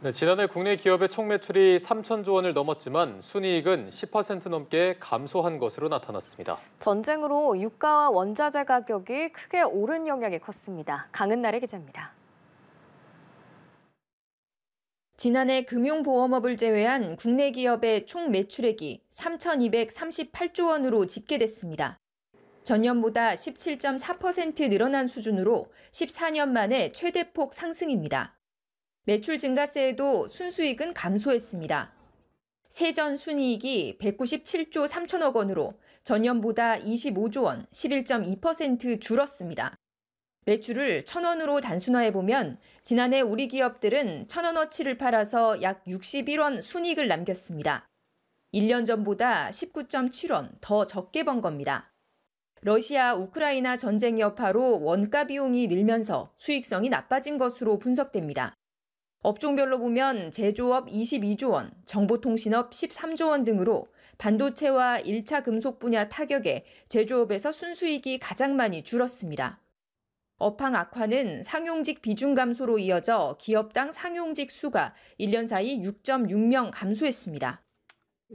네, 지난해 국내 기업의 총매출이 3천조 원을 넘었지만 순이익은 10% 넘게 감소한 것으로 나타났습니다. 전쟁으로 유가와 원자재 가격이 크게 오른 영향이 컸습니다. 강은나의 기자입니다. 지난해 금융보험업을 제외한 국내 기업의 총 매출액이 3,238조 원으로 집계됐습니다. 전년보다 17.4% 늘어난 수준으로 14년 만에 최대폭 상승입니다. 매출 증가세에도 순수익은 감소했습니다. 세전 순이익이 197조 3천억 원으로 전년보다 25조 원, 11.2% 줄었습니다. 매출을 천원으로 단순화해보면 지난해 우리 기업들은 천원어치를 팔아서 약 61원 순이익을 남겼습니다. 1년 전보다 19.7원 더 적게 번 겁니다. 러시아 우크라이나 전쟁 여파로 원가 비용이 늘면서 수익성이 나빠진 것으로 분석됩니다. 업종별로 보면 제조업 22조 원, 정보통신업 13조 원 등으로 반도체와 1차 금속 분야 타격에 제조업에서 순수익이 가장 많이 줄었습니다. 업황 악화는 상용직 비중 감소로 이어져 기업당 상용직 수가 1년 사이 6.6명 감소했습니다.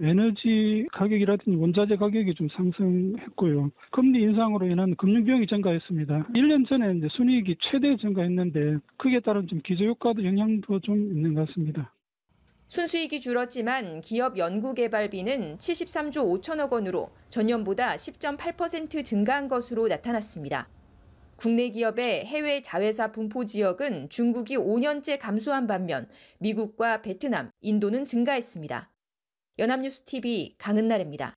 에너지 가격이라든지 원자재 가격이 좀 상승했고요. 금리 인상으로 인한 금융비용이 증가했습니다. 1년 전에 이제 순이익이 최대 증가했는데 크게 따른 좀 기저효과도 영향도 좀 있는 것 같습니다. 순수익이 줄었지만 기업 연구개발비는 73조 5천억 원으로 전년보다 10.8% 증가한 것으로 나타났습니다. 국내 기업의 해외 자회사 분포 지역은 중국이 5년째 감소한 반면 미국과 베트남, 인도는 증가했습니다. 연합뉴스 TV 강은날입니다